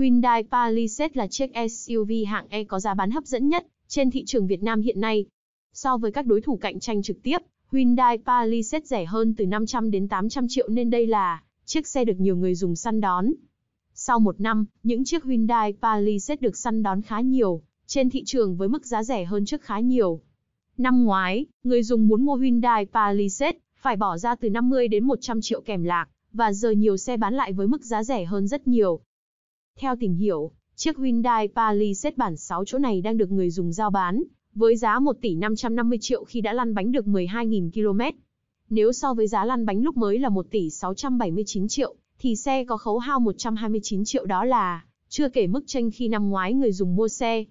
Hyundai Palisade là chiếc SUV hạng E có giá bán hấp dẫn nhất trên thị trường Việt Nam hiện nay. So với các đối thủ cạnh tranh trực tiếp, Hyundai Palisade rẻ hơn từ 500 đến 800 triệu nên đây là chiếc xe được nhiều người dùng săn đón. Sau một năm, những chiếc Hyundai Palisade được săn đón khá nhiều trên thị trường với mức giá rẻ hơn trước khá nhiều. Năm ngoái, người dùng muốn mua Hyundai Palisade phải bỏ ra từ 50 đến 100 triệu kèm lạc, và giờ nhiều xe bán lại với mức giá rẻ hơn rất nhiều. Theo tìm hiểu, chiếc Hyundai Palisade bản 6 chỗ này đang được người dùng giao bán, với giá 1 tỷ 550 triệu khi đã lăn bánh được 12.000 km. Nếu so với giá lăn bánh lúc mới là 1 tỷ 679 triệu, thì xe có khấu hao 129 triệu đó là, chưa kể mức tranh khi năm ngoái người dùng mua xe.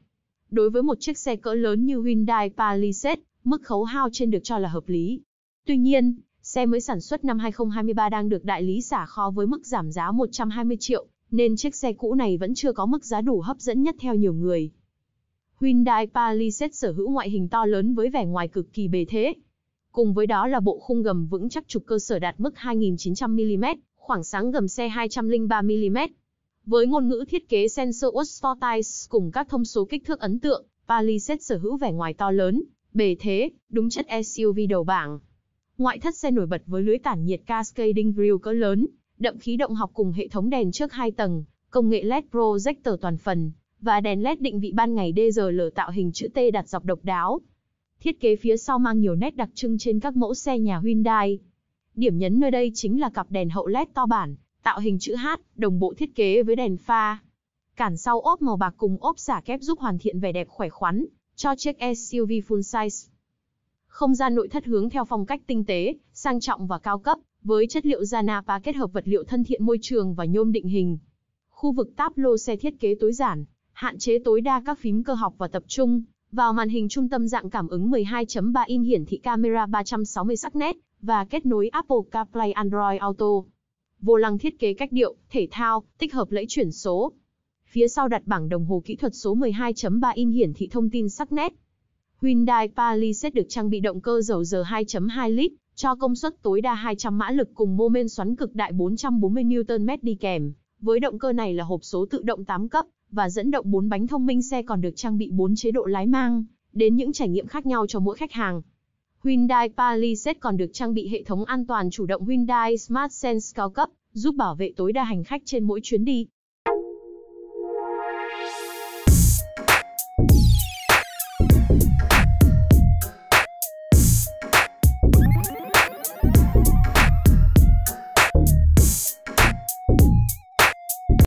Đối với một chiếc xe cỡ lớn như Hyundai Palisade, mức khấu hao trên được cho là hợp lý. Tuy nhiên, xe mới sản xuất năm 2023 đang được đại lý xả kho với mức giảm giá 120 triệu nên chiếc xe cũ này vẫn chưa có mức giá đủ hấp dẫn nhất theo nhiều người. Hyundai Palisade sở hữu ngoại hình to lớn với vẻ ngoài cực kỳ bề thế. Cùng với đó là bộ khung gầm vững chắc trục cơ sở đạt mức 2.900mm, khoảng sáng gầm xe 203mm. Với ngôn ngữ thiết kế Sensuous Sportize cùng các thông số kích thước ấn tượng, Palisade sở hữu vẻ ngoài to lớn, bề thế, đúng chất SUV đầu bảng. Ngoại thất xe nổi bật với lưới tản nhiệt cascading grill cỡ lớn, đậm khí động học cùng hệ thống đèn trước hai tầng, công nghệ LED projector toàn phần, và đèn LED định vị ban ngày DRL tạo hình chữ T đặt dọc độc đáo. Thiết kế phía sau mang nhiều nét đặc trưng trên các mẫu xe nhà Hyundai. Điểm nhấn nơi đây chính là cặp đèn hậu LED to bản, tạo hình chữ H, đồng bộ thiết kế với đèn pha. Cản sau ốp màu bạc cùng ốp xả kép giúp hoàn thiện vẻ đẹp khỏe khoắn cho chiếc SUV full size. Không gian nội thất hướng theo phong cách tinh tế, sang trọng và cao cấp, với chất liệu da Janapa kết hợp vật liệu thân thiện môi trường và nhôm định hình. Khu vực táp lô xe thiết kế tối giản, hạn chế tối đa các phím cơ học và tập trung vào màn hình trung tâm dạng cảm ứng 12.3 in hiển thị camera 360 sắc nét và kết nối Apple CarPlay Android Auto. Vô lăng thiết kế cách điệu, thể thao, tích hợp lẫy chuyển số. Phía sau đặt bảng đồng hồ kỹ thuật số 12.3 in hiển thị thông tin sắc nét. Hyundai Palisade được trang bị động cơ dầu giờ 2.2 lít cho công suất tối đa 200 mã lực cùng mô men xoắn cực đại 440 Nm đi kèm. Với động cơ này là hộp số tự động 8 cấp và dẫn động 4 bánh thông minh xe còn được trang bị 4 chế độ lái mang, đến những trải nghiệm khác nhau cho mỗi khách hàng. Hyundai Palisade còn được trang bị hệ thống an toàn chủ động Hyundai Smart Sense cao cấp, giúp bảo vệ tối đa hành khách trên mỗi chuyến đi.